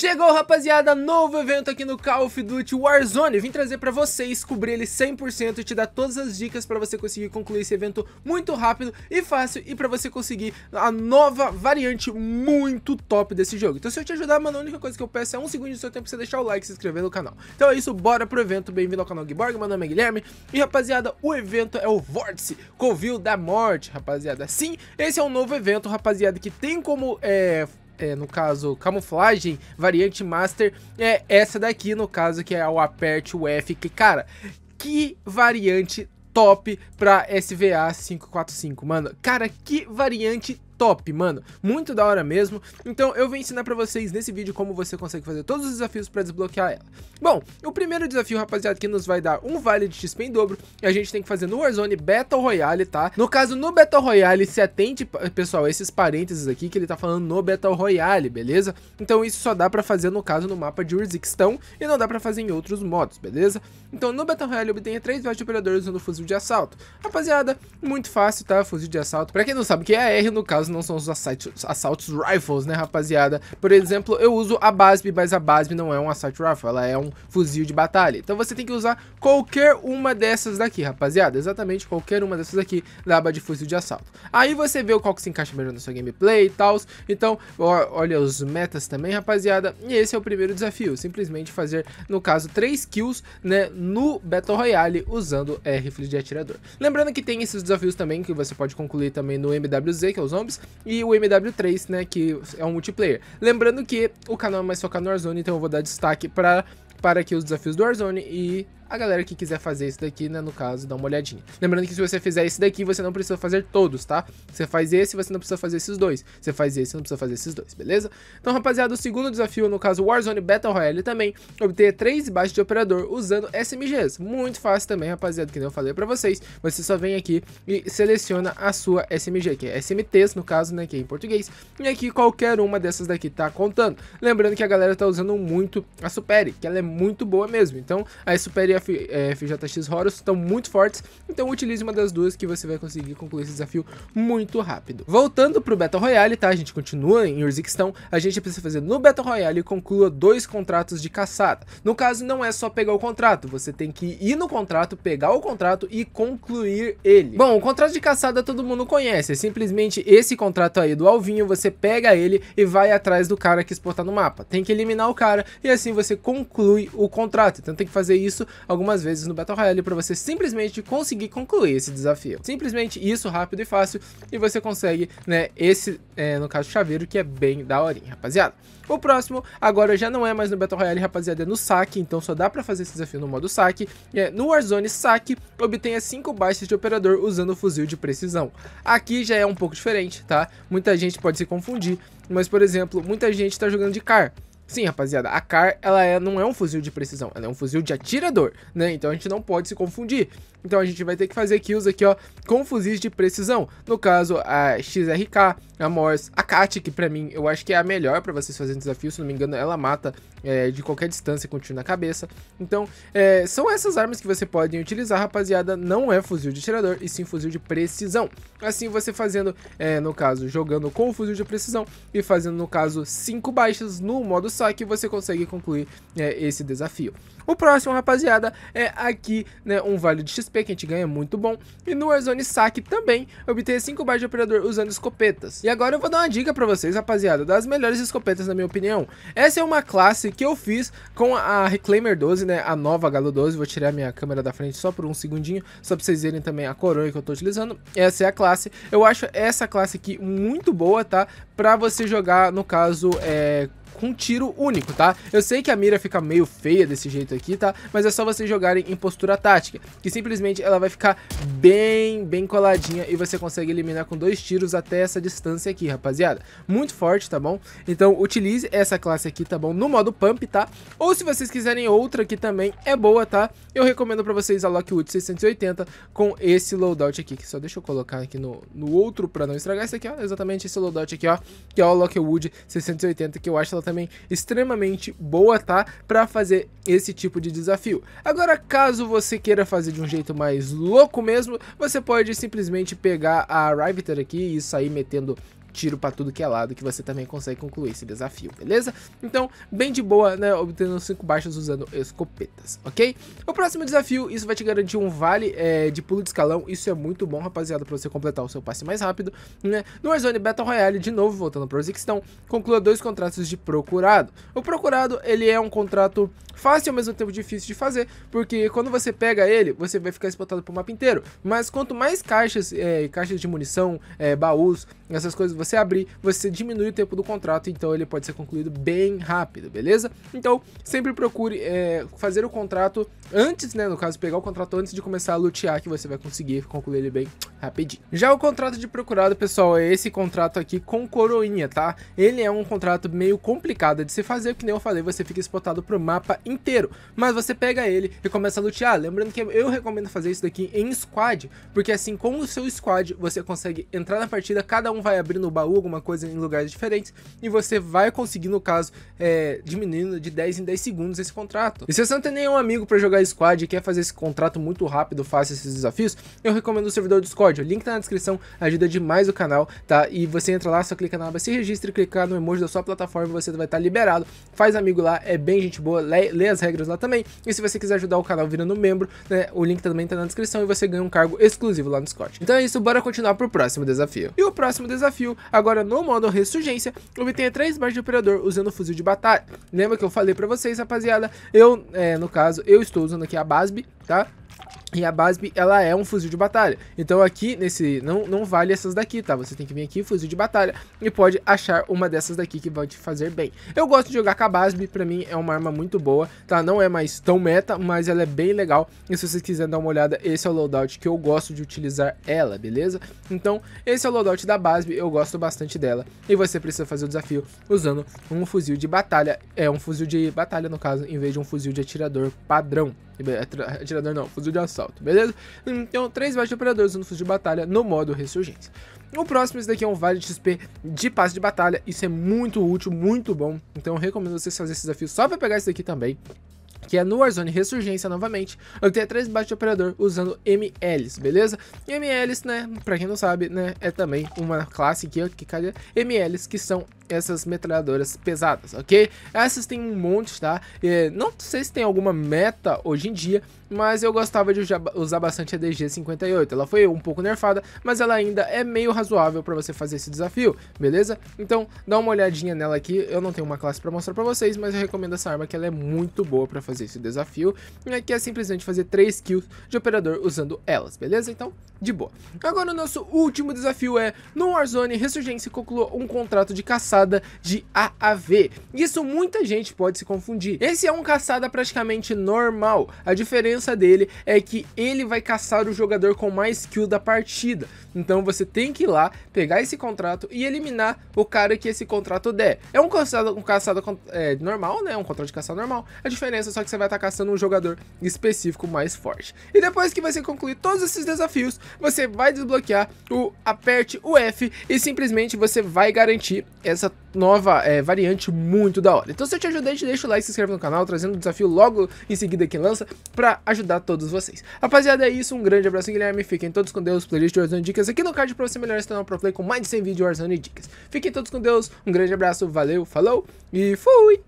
Chegou, rapaziada, novo evento aqui no Call of Duty Warzone. Eu vim trazer pra vocês, cobrir ele 100% e te dar todas as dicas pra você conseguir concluir esse evento muito rápido e fácil e pra você conseguir a nova variante muito top desse jogo. Então se eu te ajudar, mano, a única coisa que eu peço é um segundo do seu tempo pra você deixar o like e se inscrever no canal. Então é isso, bora pro evento. Bem-vindo ao canal Gborg, meu nome é Guilherme. E, rapaziada, o evento é o Vórtice, Covil da Morte, rapaziada. Sim, esse é um novo evento, rapaziada, que tem como é, é, no caso, camuflagem, variante master, é essa daqui, no caso, que é o aperte o F, que, cara, que variante top pra SVA 545, mano. Cara, que variante top, mano. Muito da hora mesmo. Então eu vou ensinar pra vocês nesse vídeo como você consegue fazer todos os desafios pra desbloquear ela. Bom, o primeiro desafio, rapaziada, que nos vai dar um vale de XP em dobro, a gente tem que fazer no Warzone Battle Royale, tá? No caso, no Battle Royale, se atente, pessoal, a esses parênteses aqui que ele tá falando no Battle Royale, beleza? Então isso só dá pra fazer, no caso, no mapa de Urziquistão e não dá pra fazer em outros modos, beleza? Então no Battle Royale obtenha três vales de operadores usando fuzil de assalto. Rapaziada, muito fácil, tá? Fuzil de assalto. Pra quem não sabe o que é a R, no caso, não são os assault, rifles, né, rapaziada? Por exemplo, eu uso a BASB, mas a BASB não é um assault rifle, ela é um fuzil de batalha. Então você tem que usar qualquer uma dessas daqui, rapaziada. Exatamente qualquer uma dessas aqui da aba de fuzil de assalto. Aí você vê o qual que se encaixa melhor na sua gameplay e tal. Então, olha os metas também, rapaziada. E esse é o primeiro desafio, simplesmente fazer, no caso, 3 kills, né, no Battle Royale usando é, rifle de atirador. Lembrando que tem esses desafios também que você pode concluir também no MWZ, que é os zombies, e o MW3, né, que é um multiplayer. Lembrando que o canal é mais focado no Warzone, então eu vou dar destaque para para aqui os desafios do Warzone e a galera que quiser fazer isso daqui, né, no caso, dá uma olhadinha. Lembrando que se você fizer esse daqui, você não precisa fazer todos, tá? Você faz esse, você não precisa fazer esses dois. Você faz esse, não precisa fazer esses dois, beleza? Então, rapaziada, o segundo desafio, no caso Warzone Battle Royale também, obter três baixos de operador usando SMGs. Muito fácil também, rapaziada, que nem eu falei pra vocês. Você só vem aqui e seleciona a sua SMG, que é SMTs, no caso, né, que é em português. E aqui qualquer uma dessas daqui tá contando. Lembrando que a galera tá usando muito a Supere, que ela é muito boa mesmo. Então, a Supere é F, é, FJX Horus estão muito fortes, então utilize uma das duas que você vai conseguir concluir esse desafio muito rápido. Voltando pro Battle Royale, tá? A gente continua em Urzikstão, a gente precisa fazer no Battle Royale conclua dois contratos de caçada. No caso, não é só pegar o contrato, você tem que ir no contrato, pegar o contrato e concluir ele. Bom, o contrato de caçada todo mundo conhece, é simplesmente esse contrato aí do Alvinho, você pega ele e vai atrás do cara que exportar no mapa. Tem que eliminar o cara e assim você conclui o contrato. Então tem que fazer isso algumas vezes no Battle Royale para você simplesmente conseguir concluir esse desafio. Simplesmente isso, rápido e fácil, e você consegue, né, esse, é, no caso, chaveiro, que é bem daorinho, rapaziada. O próximo, agora já não é mais no Battle Royale, rapaziada, é no saque, então só dá para fazer esse desafio no modo saque. É, no Warzone saque, obtenha 5 baixas de operador usando o fuzil de precisão. Aqui já é um pouco diferente, tá? Muita gente pode se confundir, mas, por exemplo, muita gente tá jogando de car. Sim, rapaziada, a CAR ela é, não é um fuzil de precisão, ela é um fuzil de atirador, né? Então a gente não pode se confundir. Então a gente vai ter que fazer kills aqui, ó, com fuzis de precisão. No caso, a XRK, a Morse, a Kat, que pra mim eu acho que é a melhor pra vocês fazerem desafio, se não me engano, ela mata é, de qualquer distância com tiro na cabeça. Então, é, são essas armas que você pode utilizar, rapaziada. Não é fuzil de atirador, e sim fuzil de precisão. Assim, você fazendo, é, no caso, jogando com o fuzil de precisão e fazendo, no caso, 5 baixas no modo só que você consegue concluir é, esse desafio. O próximo, rapaziada, é aqui né, um vale de XP que a gente ganha muito bom. E no Warzone Saque também obter 5 barras de operador usando escopetas. E agora eu vou dar uma dica pra vocês, rapaziada, das melhores escopetas na minha opinião. Essa é uma classe que eu fiz com a Reclaimer 12, né, a nova Galo 12. Vou tirar minha câmera da frente só por um segundinho, só pra vocês verem também a coroa que eu tô utilizando. Essa é a classe. Eu acho essa classe aqui muito boa, tá? Pra você jogar, no caso, é, com um tiro único, tá? Eu sei que a mira fica meio feia desse jeito aqui, tá? Mas é só vocês jogarem em postura tática, que simplesmente ela vai ficar bem, bem coladinha e você consegue eliminar com dois tiros até essa distância aqui, rapaziada. Muito forte, tá bom? Então utilize essa classe aqui, tá bom? No modo pump, tá? Ou se vocês quiserem outra que também é boa, tá? Eu recomendo pra vocês a Lockwood 680 com esse loadout aqui, que só deixa eu colocar aqui no, no outro pra não estragar. Esse aqui, ó, exatamente esse loadout aqui, ó, que é o Lockwood 680, que eu acho que ela tá também extremamente boa, tá? Pra fazer esse tipo de desafio. Agora, caso você queira fazer de um jeito mais louco mesmo, você pode simplesmente pegar a Riveter aqui e sair metendo tiro para tudo que é lado que você também consegue concluir esse desafio, beleza? Então, bem de boa, né, obtendo 5 baixas usando escopetas, ok? O próximo desafio, isso vai te garantir um vale é, de pulo de escalão, isso é muito bom, rapaziada, para você completar o seu passe mais rápido, né? No Warzone Battle Royale, de novo, voltando para o Zixtão, conclua dois contratos de procurado. O procurado, ele é um contrato fácil, ao mesmo tempo difícil de fazer, porque quando você pega ele, você vai ficar explotado pro mapa inteiro, mas quanto mais caixas, é, caixas de munição, é, baús, essas coisas você abrir, você diminui o tempo do contrato, então ele pode ser concluído bem rápido, beleza? Então, sempre procure é, fazer o contrato antes, né? No caso, pegar o contrato antes de começar a lutear, que você vai conseguir concluir ele bem rapidinho. Já o contrato de procurado, pessoal, é esse contrato aqui com coroinha, tá? Ele é um contrato meio complicado de se fazer, que nem eu falei, você fica exportado pro mapa inteiro. Mas você pega ele e começa a lutear. Lembrando que eu recomendo fazer isso daqui em squad, porque assim, com o seu squad, você consegue entrar na partida, cada um vai abrindo seu baú, alguma coisa em lugares diferentes, e você vai conseguir, no caso, é, diminuindo de 10 em 10 segundos esse contrato. E se você não tem nenhum amigo para jogar squad e quer fazer esse contrato muito rápido, fácil esses desafios, eu recomendo o servidor Discord, o link tá na descrição, ajuda demais o canal, tá? E você entra lá, só clica na aba se e clicar no emoji da sua plataforma e você vai estar tá liberado, faz amigo lá, é bem gente boa, lê, lê, as regras lá também, e se você quiser ajudar o canal virando membro, né, o link também tá na descrição e você ganha um cargo exclusivo lá no Discord. Então é isso, bora continuar pro próximo desafio. E o próximo desafio agora no modo Ressurgência, obtenha 3 barras de operador usando fuzil de batalha. Lembra que eu falei pra vocês, rapaziada? Eu, é, no caso, eu estou usando aqui a Basbi tá? E a Basb, ela é um fuzil de batalha. Então aqui, nesse... Não, não vale essas daqui, tá? Você tem que vir aqui, fuzil de batalha, e pode achar uma dessas daqui que vai te fazer bem. Eu gosto de jogar com a Basb, pra mim é uma arma muito boa, tá? Não é mais tão meta, mas ela é bem legal. E se vocês quiserem dar uma olhada, esse é o loadout que eu gosto de utilizar ela, beleza? Então, esse é o loadout da Basb, eu gosto bastante dela. E você precisa fazer o desafio usando um fuzil de batalha. É, um fuzil de batalha, no caso, em vez de um fuzil de atirador padrão. É atirador não, fuzil de assalto, beleza? Então, três vários de operadores usando fuzil de batalha no modo ressurgência. O próximo, esse daqui é um vale de XP de passe de batalha. Isso é muito útil, muito bom. Então, eu recomendo vocês fazer esse desafio só pra pegar esse daqui também que é no Warzone Ressurgência novamente, Eu tenho 3 baixos de operador usando MLs, beleza? MLs, né, pra quem não sabe, né, é também uma classe que, que MLs que são essas metralhadoras pesadas, ok? Essas tem um monte, tá? E não sei se tem alguma meta hoje em dia, mas eu gostava de usar bastante a DG58. Ela foi um pouco nerfada, mas ela ainda é meio razoável para você fazer esse desafio, beleza? Então dá uma olhadinha nela aqui, eu não tenho uma classe para mostrar para vocês, mas eu recomendo essa arma que ela é muito boa para fazer esse desafio, né? que é simplesmente fazer 3 kills de operador usando elas, beleza? Então, de boa. Agora o nosso último desafio é, no Warzone, Resurgência concluiu um contrato de caçada caçada de AAV. Isso muita gente pode se confundir. Esse é um caçada praticamente normal. A diferença dele é que ele vai caçar o jogador com mais kill da partida. Então você tem que ir lá, pegar esse contrato e eliminar o cara que esse contrato der. É um caçada um caçada é, normal, né? Um contrato de caçada normal. A diferença é só que você vai estar tá caçando um jogador específico mais forte. E depois que você concluir todos esses desafios, você vai desbloquear o aperte o F e simplesmente você vai garantir essa nova é, variante muito da hora. Então se eu te ajudei, te deixa o like, se inscreve no canal, trazendo o um desafio logo em seguida que lança pra ajudar todos vocês. Rapaziada, é isso, um grande abraço, Guilherme, fiquem todos com Deus, playlist de Warzone Dicas aqui no card pra você melhorar esse canal Pro Play com mais de 100 vídeos de Warzone Dicas. Fiquem todos com Deus, um grande abraço, valeu, falou e fui!